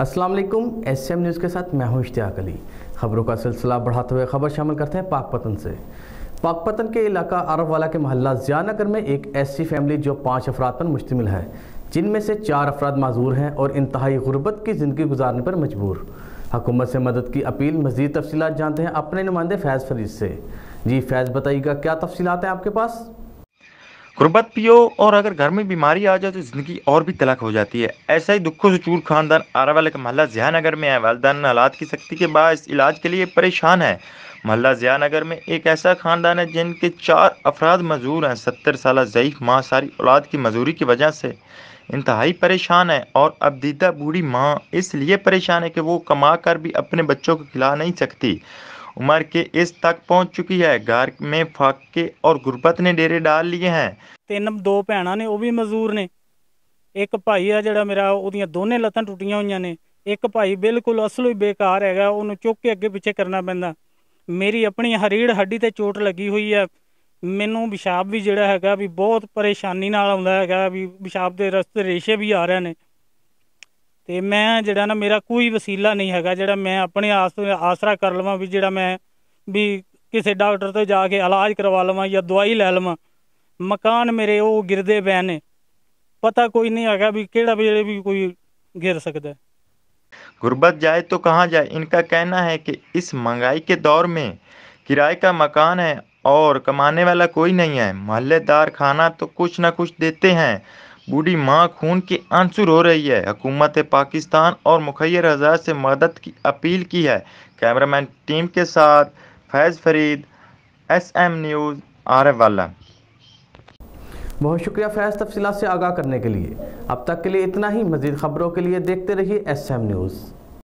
अस्सलाम वालेकुम SM news के साथ मैं हूं इश्तियाक अली खबरों का सिलसिला बढ़ाते हुए खबर शामिल करते हैं पाकपतन से पाकपतन के इलाका अरब वाला के महल्ला जियानगर में एक ऐसी फैमिली जो पाँच अफराद पर मुश्तमिल है जिनमें से चार अफराद माजूर हैं और इंतहाई गुरबत की ज़िंदगी गुजारने पर मजबूर हकूमत से मदद की अपील मज़ीद तफसीत जानते हैं अपने नुमाइंदे फैज़ फरीद से जी फैज़ बताइएगा क्या तफसीत हैं आपके पास गुर्बत पियो और अगर घर में बीमारी आ जाए तो ज़िंदगी और भी तलक हो जाती है ऐसा ही दुखों से चूर खानदान आरा वाले का महला जयानगर में है वालदान हालात की सख्ती के बाद इलाज के लिए परेशान है महला जयानगर में एक ऐसा खानदान है जिनके चार अफराद मजदूर हैं सत्तर साल ज़यीफ़ माँ सारी औलाद की मजदूरी की वजह से इंतहाई परेशान है और अब दीदा बूढ़ी माँ इसलिए परेशान है कि वो कमा कर भी अपने बच्चों को खिला नहीं सकती उम्र के इस तक पहुंच चुकी है घर में फाके और गुर्बत ने डेरे डाल लिए हैं ਤਿੰਨ ਦੋ ਭੈਣਾਂ ਨੇ ਉਹ ਵੀ ਮਜ਼ਦੂਰ ਨੇ ਇੱਕ ਭਾਈ ਆ ਜਿਹੜਾ ਮੇਰਾ ਉਹਦੀਆਂ ਦੋਨੇ ਲੱਤਾਂ ਟੁੱਟੀਆਂ ਹੋਈਆਂ ਨੇ ਇੱਕ ਭਾਈ ਬਿਲਕੁਲ ਅਸਲ ਹੀ ਬੇਕਾਰ ਹੈਗਾ ਉਹਨੂੰ ਚੁੱਕ ਕੇ ਅੱਗੇ ਪਿੱਛੇ ਕਰਨਾ ਪੈਂਦਾ ਮੇਰੀ ਆਪਣੀ ਹਰੀੜ ਹੱਡੀ ਤੇ ਚੋਟ ਲੱਗੀ ਹੋਈ ਹੈ ਮੈਨੂੰ ਪਿਸ਼ਾਬ ਵੀ ਜਿਹੜਾ ਹੈਗਾ ਵੀ ਬਹੁਤ ਪਰੇਸ਼ਾਨੀ ਨਾਲ ਆਉਂਦਾ ਹੈਗਾ ਵੀ ਪਿਸ਼ਾਬ ਦੇ ਰਸਤੇ ਰੇਸ਼ੇ ਵੀ ਆ ਰਹੇ ਨੇ तो मैं जोड़ा ना मेरा कोई वसीला नहीं है जोड़ा मैं अपने आस आसरा कर लवा भी जोड़ा मैं भी किसी डॉक्टर तो जाके इलाज करवा लव या दवाई लै लव मकान मेरे वो गिरते पे ने पता कोई नहीं है भी कि भी कोई गिर सकता है गुरबत जाए तो कहाँ जाए इनका कहना है कि इस महंगाई के दौर में किराए का मकान है और कमाने वाला कोई नहीं है मोहल्लेदार खाना तो कुछ ना कुछ देते हैं बूढ़ी माँ खून की आंसू रो रही है हुकूमत पाकिस्तान और मुखैर आज़ाद से मदद की अपील की है कैमरामैन टीम के साथ Faiz Farid S M news R वाला बहुत शुक्रिया फैज़ तफसीत से आगाह करने के लिए अब तक के लिए इतना ही मजीद खबरों के लिए देखते रहिए एस एम न्यूज़